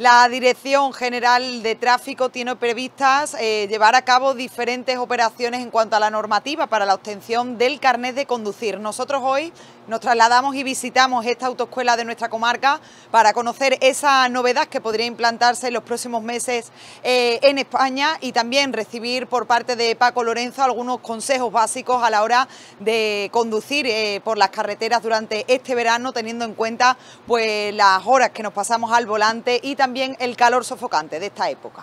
La Dirección General de Tráfico tiene previstas eh, llevar a cabo diferentes operaciones en cuanto a la normativa para la obtención del carnet de conducir. Nosotros hoy nos trasladamos y visitamos esta autoescuela de nuestra comarca para conocer esa novedad que podría implantarse en los próximos meses eh, en España y también recibir por parte de Paco Lorenzo algunos consejos básicos a la hora de conducir eh, por las carreteras durante este verano, teniendo en cuenta pues, las horas que nos pasamos al volante y también el calor sofocante de esta época.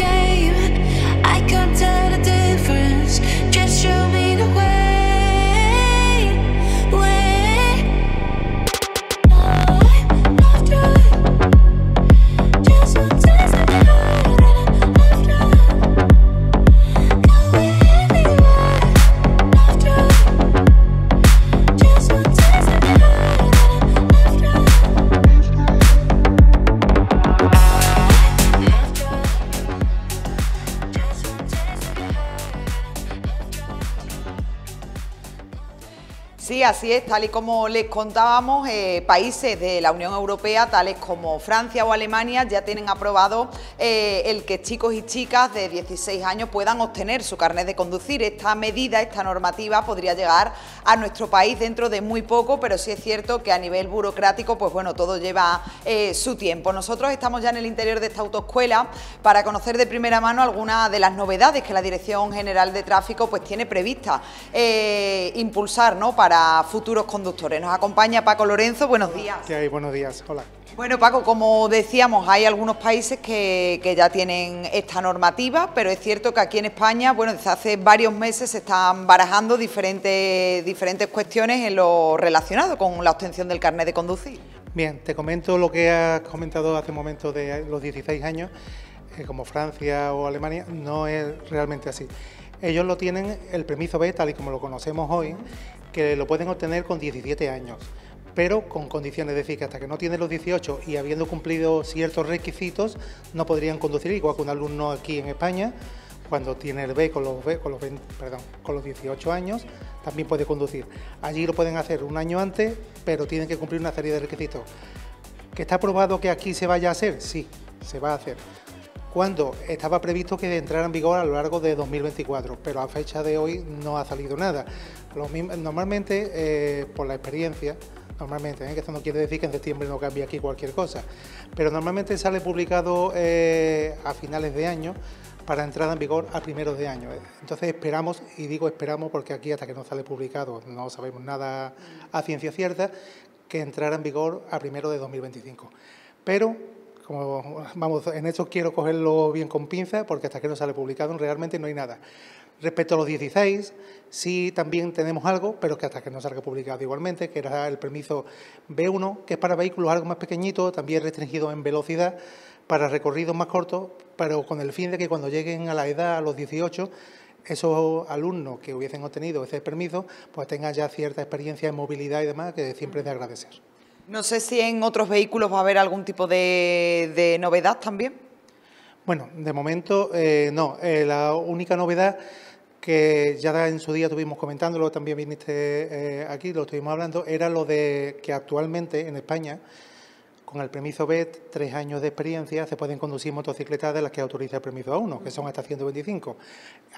game. así es, tal y como les contábamos, eh, países de la Unión Europea, tales como Francia o Alemania, ya tienen aprobado eh, el que chicos y chicas de 16 años puedan obtener su carnet de conducir. Esta medida, esta normativa podría llegar a nuestro país dentro de muy poco, pero sí es cierto que a nivel burocrático, pues bueno, todo lleva eh, su tiempo. Nosotros estamos ya en el interior de esta autoescuela para conocer de primera mano algunas de las novedades que la Dirección General de Tráfico pues tiene prevista impulsar, ¿no? Para futuros conductores. Nos acompaña Paco Lorenzo, buenos días. Buenos días, hola. Bueno, Paco, como decíamos, hay algunos países que, ya tienen esta normativa, pero es cierto que aquí en España, bueno, desde hace varios meses se están barajando diferentes, diferentes cuestiones en lo relacionado con la obtención del carnet de conducir. Bien, te comento lo que has comentado hace un momento de los 16 años, eh, como Francia o Alemania, no es realmente así. Ellos lo tienen, el permiso B, tal y como lo conocemos hoy, que lo pueden obtener con 17 años, pero con condiciones, es decir, que hasta que no tienen los 18 y habiendo cumplido ciertos requisitos, no podrían conducir, igual que un alumno aquí en España, cuando tiene el B con los, con los 18 años, también puede conducir. Allí lo pueden hacer un año antes, pero tienen que cumplir una serie de requisitos. ¿Que está probado que aquí se vaya a hacer? Sí, se va a hacer cuando estaba previsto que entrara en vigor a lo largo de 2024, pero a fecha de hoy no ha salido nada. normalmente, eh, por la experiencia, normalmente, ¿eh? que esto no quiere decir que en septiembre no cambie aquí cualquier cosa, pero normalmente sale publicado eh, a finales de año para entrar en vigor a primeros de año. Entonces esperamos, y digo esperamos porque aquí hasta que no sale publicado no sabemos nada a ciencia cierta, que entrara en vigor a primero de 2025. Pero vamos, en esto quiero cogerlo bien con pinza porque hasta que no sale publicado realmente no hay nada. Respecto a los 16, sí también tenemos algo, pero que hasta que no salga publicado igualmente, que era el permiso B1, que es para vehículos algo más pequeñitos, también restringido en velocidad, para recorridos más cortos, pero con el fin de que cuando lleguen a la edad, a los 18, esos alumnos que hubiesen obtenido ese permiso, pues tengan ya cierta experiencia en movilidad y demás, que siempre es de agradecer. No sé si en otros vehículos va a haber algún tipo de, novedad también. Bueno, de momento eh, no. Eh, la única novedad que ya en su día estuvimos comentándolo, también viniste eh, aquí, lo estuvimos hablando, era lo de que actualmente en España, con el permiso B, e tres años de experiencia, se pueden conducir motocicletas de las que autoriza el permiso A1, que son hasta 125.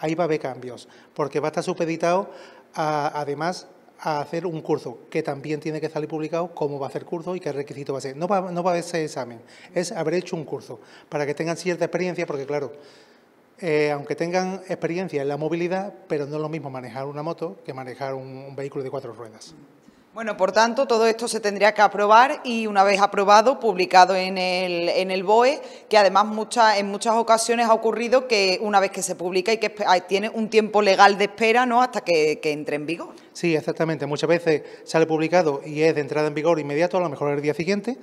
Ahí va a haber cambios, porque va a estar supeditado, a, además, a hacer un curso, que también tiene que salir publicado cómo va a ser el curso y qué requisito va a ser. No va, no va a ser examen, es haber hecho un curso, para que tengan cierta experiencia, porque claro, eh, aunque tengan experiencia en la movilidad, pero no es lo mismo manejar una moto que manejar un vehículo de cuatro ruedas. Bueno, por tanto, todo esto se tendría que aprobar y una vez aprobado, publicado en el, BOE, que además en muchas ocasiones ha ocurrido que una vez que se publica y que tiene un tiempo legal de espera ¿no? hasta que, entre en vigor. Sí, exactamente. Muchas veces sale publicado y es de entrada en vigor inmediato, a lo mejor el día siguiente.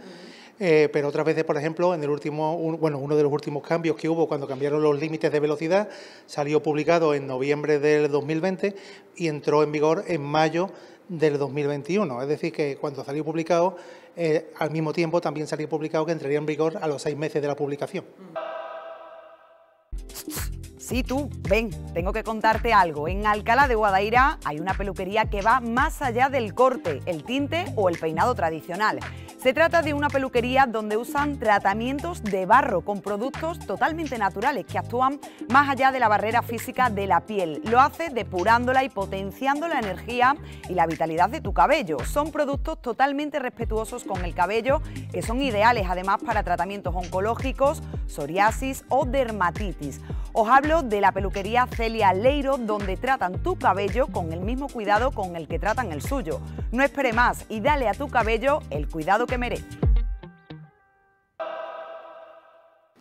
Eh, pero otras veces, por ejemplo, en el último, bueno, uno de los últimos cambios que hubo cuando cambiaron los límites de velocidad, salió publicado en noviembre del 2020 y entró en vigor en mayo del 2021. Es decir, que cuando salió publicado, eh, al mismo tiempo también salió publicado que entraría en vigor a los seis meses de la publicación. Sí, tú, ven, tengo que contarte algo. En Alcalá de Guadaira hay una peluquería que va más allá del corte, el tinte o el peinado tradicional. Se trata de una peluquería donde usan tratamientos de barro con productos totalmente naturales que actúan más allá de la barrera física de la piel. Lo hace depurándola y potenciando la energía y la vitalidad de tu cabello. Son productos totalmente respetuosos con el cabello que son ideales además para tratamientos oncológicos, psoriasis o dermatitis. Os hablo de la peluquería Celia Leiro, donde tratan tu cabello con el mismo cuidado con el que tratan el suyo. No espere más y dale a tu cabello el cuidado que merece.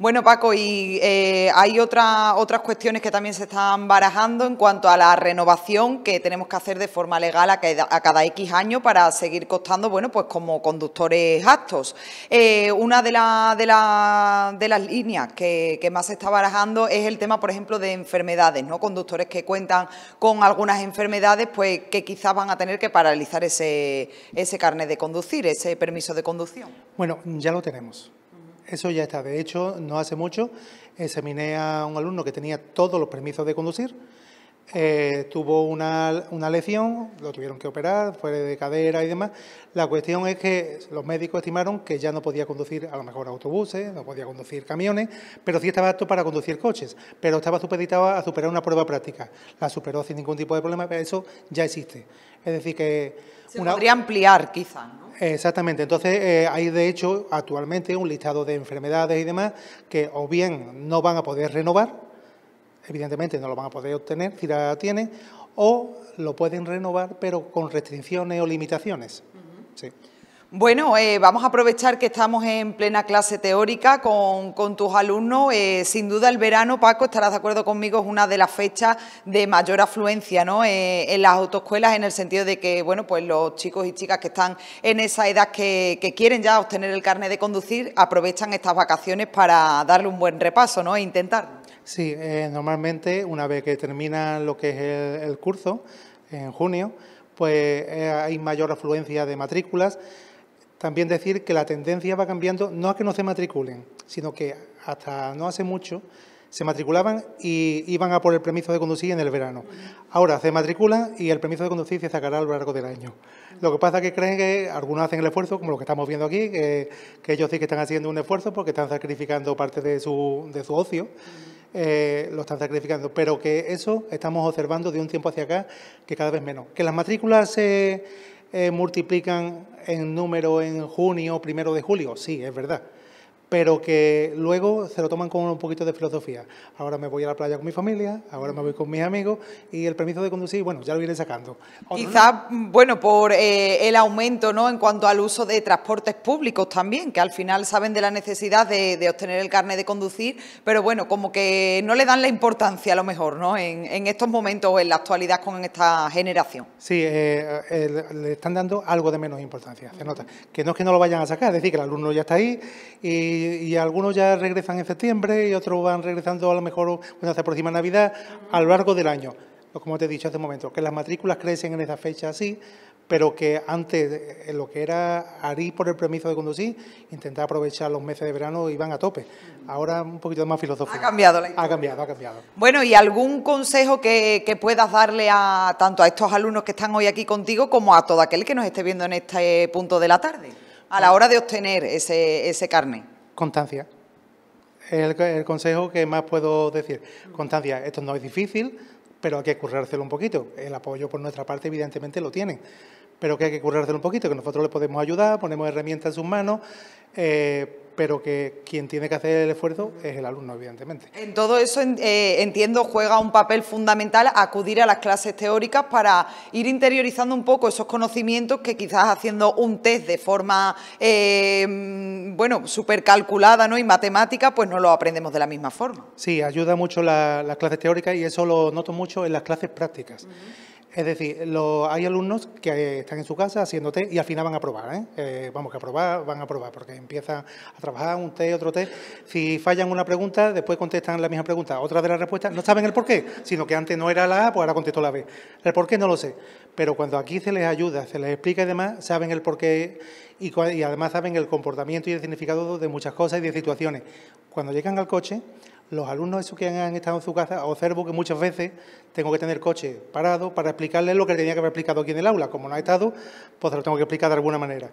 Bueno, Paco, y eh, hay otra, otras cuestiones que también se están barajando en cuanto a la renovación que tenemos que hacer de forma legal a cada, X año para seguir costando, bueno, pues como conductores actos. Eh, una de, de, de, las líneas que, más se está barajando es el tema, por ejemplo, de enfermedades, ¿no? Conductores que cuentan con algunas enfermedades, pues que quizás van a tener que paralizar ese, ese carnet de conducir, ese permiso de conducción. Bueno, ya lo tenemos. Eso ya está. De hecho, no hace mucho examiné eh, a un alumno que tenía todos los permisos de conducir eh, tuvo una, una, lesión, lo tuvieron que operar, fue de cadera y demás. La cuestión es que los médicos estimaron que ya no podía conducir a lo mejor autobuses, no podía conducir camiones, pero sí estaba apto para conducir coches, pero estaba supeditado a superar una prueba práctica. La superó sin ningún tipo de problema, pero eso ya existe. Es decir, que... Se podría ampliar quizá, ¿no? Exactamente. Entonces, eh, hay de hecho actualmente un listado de enfermedades y demás que o bien no van a poder renovar, evidentemente no lo van a poder obtener si la tienen, o lo pueden renovar pero con restricciones o limitaciones. sí. Bueno, eh, vamos a aprovechar que estamos en plena clase teórica con, tus alumnos. Eh, sin duda el verano, Paco, estarás de acuerdo conmigo, es una de las fechas de mayor afluencia ¿no? Eh, en las autoescuelas en el sentido de que bueno, pues los chicos y chicas que están en esa edad que, quieren ya obtener el carnet de conducir aprovechan estas vacaciones para darle un buen repaso ¿no? e intentar. Sí, eh, normalmente una vez que termina lo que es el, curso, en junio, pues eh, hay mayor afluencia de matrículas. También decir que la tendencia va cambiando, no a que no se matriculen, sino que hasta no hace mucho se matriculaban y iban a por el permiso de conducir en el verano. Ahora se matriculan y el permiso de conducir se sacará a lo largo del año. Lo que pasa es que creen que algunos hacen el esfuerzo, como lo que estamos viendo aquí, que, ellos sí que están haciendo un esfuerzo porque están sacrificando parte de su, de su ocio. Eh, lo están sacrificando, pero que eso estamos observando de un tiempo hacia acá que cada vez menos. Que las matrículas se eh, multiplican en número en junio, primero de julio, sí, es verdad pero que luego se lo toman con un poquito de filosofía. Ahora me voy a la playa con mi familia, ahora me voy con mis amigos y el permiso de conducir, bueno, ya lo vienen sacando. Quizás, bueno, por eh, el aumento ¿no? en cuanto al uso de transportes públicos también, que al final saben de la necesidad de, obtener el carnet de conducir, pero bueno, como que no le dan la importancia a lo mejor ¿no? en, estos momentos o en la actualidad con esta generación. Sí, eh, eh, le están dando algo de menos importancia, se nota. Que no es que no lo vayan a sacar, es decir, que el alumno ya está ahí y y, algunos ya regresan en septiembre y otros van regresando a lo mejor hasta se próxima Navidad a lo largo del año. Como te he dicho hace un momento, que las matrículas crecen en esa fecha así, pero que antes en eh, lo que era ARI por el permiso de conducir, intentar aprovechar los meses de verano y van a tope. Ahora un poquito más filosófico. Ha cambiado la Ha cambiado, ha cambiado. Bueno, ¿y algún consejo que, puedas darle a tanto a estos alumnos que están hoy aquí contigo como a todo aquel que nos esté viendo en este punto de la tarde, a la hora de obtener ese, ese carne? constancia. El, el consejo que más puedo decir, constancia, esto no es difícil, pero hay que currárselo un poquito. El apoyo por nuestra parte evidentemente lo tienen pero que hay que currárselo un poquito, que nosotros le podemos ayudar, ponemos herramientas en sus manos, eh, pero que quien tiene que hacer el esfuerzo es el alumno, evidentemente. En todo eso, eh, entiendo, juega un papel fundamental acudir a las clases teóricas para ir interiorizando un poco esos conocimientos que quizás haciendo un test de forma, eh, bueno, súper calculada ¿no? y matemática, pues no lo aprendemos de la misma forma. Sí, ayuda mucho las clases teóricas y eso lo noto mucho en las clases prácticas. Es decir, hay alumnos que eh, están en su casa haciendo té y al final van a probar. ¿eh? Eh, vamos que a probar, van a probar, porque empiezan a trabajar un té, otro té. Si fallan una pregunta, después contestan la misma pregunta. Otra de las respuestas, no saben el por qué, sino que antes no era la A, pues ahora contestó la B. El por qué no lo sé. Pero cuando aquí se les ayuda, se les explica y demás, saben el por qué y además saben el comportamiento y el significado de muchas cosas y de situaciones. Cuando llegan al coche, los alumnos esos que han estado en su casa, observo que muchas veces tengo que tener coche parado para explicarles lo que tenía que haber explicado aquí en el aula. Como no ha estado, pues lo tengo que explicar de alguna manera.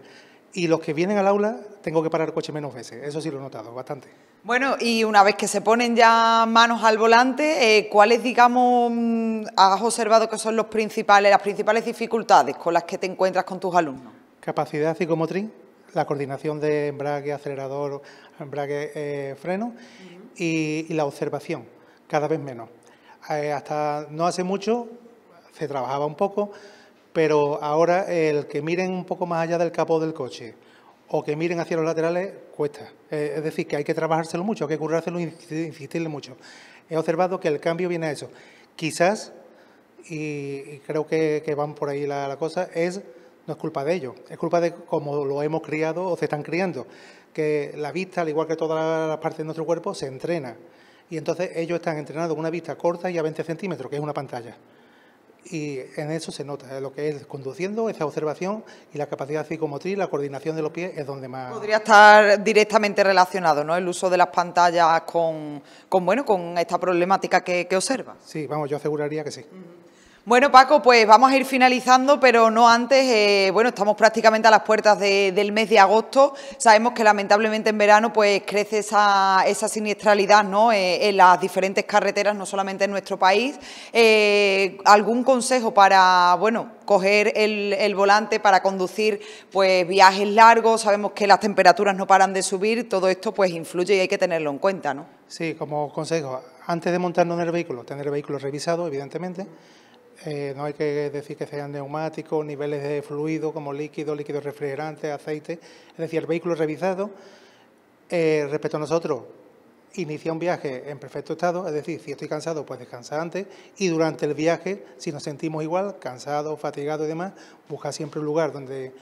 Y los que vienen al aula, tengo que parar coche menos veces. Eso sí lo he notado bastante. Bueno, y una vez que se ponen ya manos al volante, eh, ¿cuáles, digamos, mm, has observado que son los principales, las principales dificultades con las que te encuentras con tus alumnos? Capacidad psicomotriz la coordinación de embrague, acelerador, embrague, eh, freno y, la observación, cada vez menos. Eh, hasta no hace mucho se trabajaba un poco, pero ahora el que miren un poco más allá del capó del coche o que miren hacia los laterales cuesta. Eh, es decir, que hay que trabajárselo mucho, hay que currárselo e insistirle mucho. He observado que el cambio viene a eso. Quizás, y, creo que, van por ahí la cosa, es no es culpa de ellos, es culpa de cómo lo hemos criado o se están criando. Que la vista, al igual que todas las partes de nuestro cuerpo, se entrena. Y entonces ellos están entrenados con una vista corta y a 20 centímetros, que es una pantalla. Y en eso se nota, lo que es conduciendo, esa observación y la capacidad psicomotriz, la coordinación de los pies es donde más... Podría estar directamente relacionado, ¿no? El uso de las pantallas con, bueno, con esta problemática que, observa. Sí, vamos, yo aseguraría que sí. Bueno, Paco, pues vamos a ir finalizando, pero no antes. Eh, bueno, estamos prácticamente a las puertas del mes de agosto. Sabemos que lamentablemente en verano pues crece esa, siniestralidad ¿no? Eh, en las diferentes carreteras, no solamente en nuestro país. Eh, ¿Algún consejo para, bueno, coger el, volante para conducir pues viajes largos? Sabemos que las temperaturas no paran de subir. Todo esto pues influye y hay que tenerlo en cuenta, ¿no? Sí, como consejo, antes de montarnos en el vehículo, tener el vehículo revisado, evidentemente eh, no hay que decir que sean neumáticos, niveles de fluido como líquido, líquido refrigerante, aceite. Es decir, el vehículo revisado eh, respecto a nosotros inicia un viaje en perfecto estado, es decir, si estoy cansado, pues descansa antes y durante el viaje, si nos sentimos igual, cansado, fatigado y demás, busca siempre un lugar donde eh,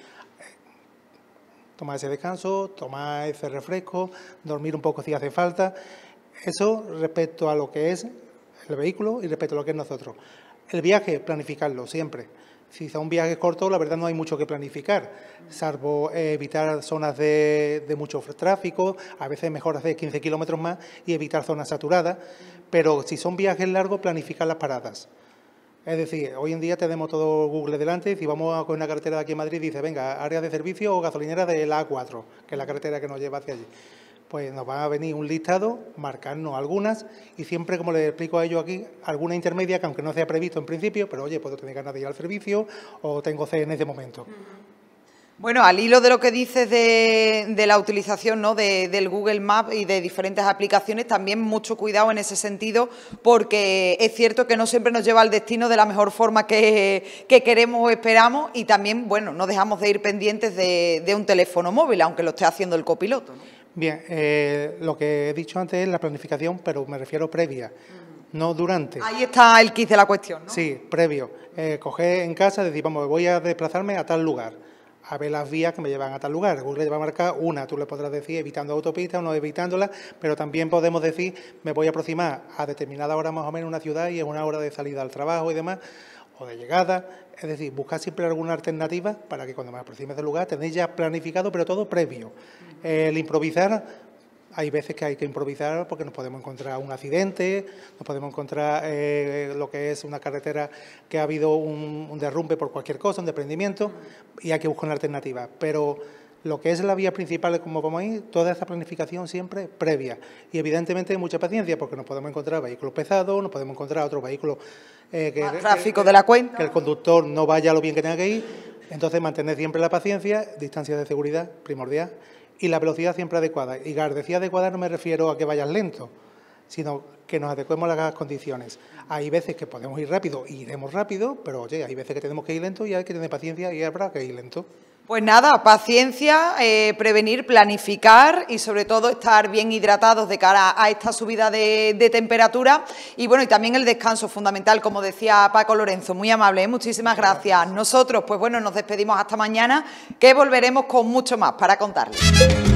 tomar ese descanso, tomar ese refresco, dormir un poco si hace falta. Eso respecto a lo que es el vehículo y respecto a lo que es nosotros. El viaje, planificarlo siempre. Si es un viaje corto, la verdad no hay mucho que planificar, salvo eh, evitar zonas de, mucho tráfico, a veces mejor hacer 15 kilómetros más y evitar zonas saturadas, pero si son viajes largos, planificar las paradas. Es decir, hoy en día tenemos todo Google delante, si vamos con una carretera de aquí a Madrid, dice, venga, área de servicio o gasolinera de la A4, que es la carretera que nos lleva hacia allí pues nos va a venir un listado, marcarnos algunas y siempre, como les explico a ellos aquí, alguna intermedia que aunque no sea previsto en principio, pero oye, puedo tener ganas de ir al servicio o tengo C en ese momento. Bueno, al hilo de lo que dices de, la utilización ¿no? del Google Maps y de diferentes aplicaciones, también mucho cuidado en ese sentido, porque es cierto que no siempre nos lleva al destino de la mejor forma que, queremos o esperamos y también, bueno, no dejamos de ir pendientes de, de, un teléfono móvil, aunque lo esté haciendo el copiloto. ¿no? Bien, eh, lo que he dicho antes es la planificación, pero me refiero previa, no durante. Ahí está el quiz de la cuestión, ¿no? Sí, previo. Eh, coger en casa, decir, vamos, voy a desplazarme a tal lugar, a ver las vías que me llevan a tal lugar. Google te va a marcar una, tú le podrás decir evitando autopistas o no evitándola, pero también podemos decir, me voy a aproximar a determinada hora más o menos una ciudad y es una hora de salida al trabajo y demás o de llegada, es decir, buscar siempre alguna alternativa para que cuando me aproximes del lugar tenéis ya planificado, pero todo previo. El improvisar, hay veces que hay que improvisar porque nos podemos encontrar un accidente, nos podemos encontrar eh, lo que es una carretera que ha habido un, un derrumbe por cualquier cosa, un desprendimiento, y hay que buscar una alternativa. Pero lo que es la vía principal, como vamos a ir, toda esa planificación siempre previa. Y evidentemente hay mucha paciencia porque nos podemos encontrar vehículos pesados, nos podemos encontrar otro vehículo eh, que, tráfico de la Que el conductor no vaya lo bien que tenga que ir. Entonces, mantener siempre la paciencia, distancia de seguridad primordial y la velocidad siempre adecuada. Y gardecía adecuada no me refiero a que vayas lento, sino que nos adecuemos a las condiciones. Hay veces que podemos ir rápido y iremos rápido, pero oye, hay veces que tenemos que ir lento y hay que tener paciencia y habrá que ir lento. Pues nada, paciencia, eh, prevenir, planificar y sobre todo estar bien hidratados de cara a esta subida de, temperatura y bueno, y también el descanso fundamental, como decía Paco Lorenzo, muy amable, ¿eh? muchísimas gracias. Nosotros, pues bueno, nos despedimos hasta mañana, que volveremos con mucho más para contarles.